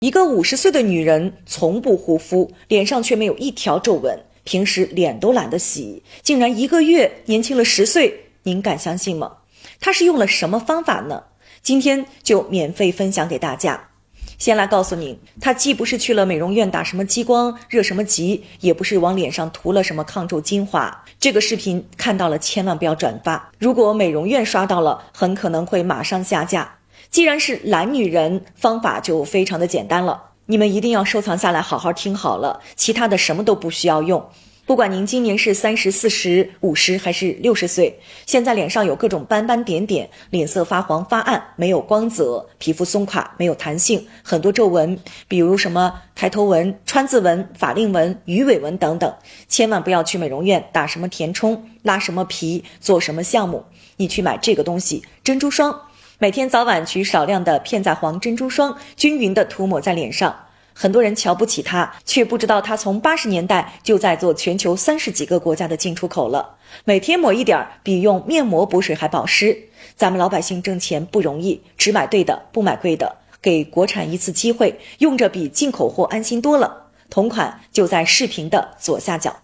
一个五十岁的女人从不护肤，脸上却没有一条皱纹，平时脸都懒得洗，竟然一个月年轻了十岁，您敢相信吗？她是用了什么方法呢？今天就免费分享给大家。先来告诉您，她既不是去了美容院打什么激光、热什么急，也不是往脸上涂了什么抗皱精华。这个视频看到了，千万不要转发。如果美容院刷到了，很可能会马上下架。既然是懒女人，方法就非常的简单了。你们一定要收藏下来，好好听好了。其他的什么都不需要用。不管您今年是三十四十、五十还是六十岁，现在脸上有各种斑斑点点，脸色发黄发暗，没有光泽，皮肤松垮没有弹性，很多皱纹，比如什么抬头纹、川字纹、法令纹、鱼尾纹等等，千万不要去美容院打什么填充、拉什么皮、做什么项目。你去买这个东西，珍珠霜。每天早晚取少量的片仔癀珍珠霜，均匀的涂抹在脸上。很多人瞧不起它，却不知道它从八十年代就在做全球三十几个国家的进出口了。每天抹一点，比用面膜补水还保湿。咱们老百姓挣钱不容易，只买对的，不买贵的。给国产一次机会，用着比进口货安心多了。同款就在视频的左下角。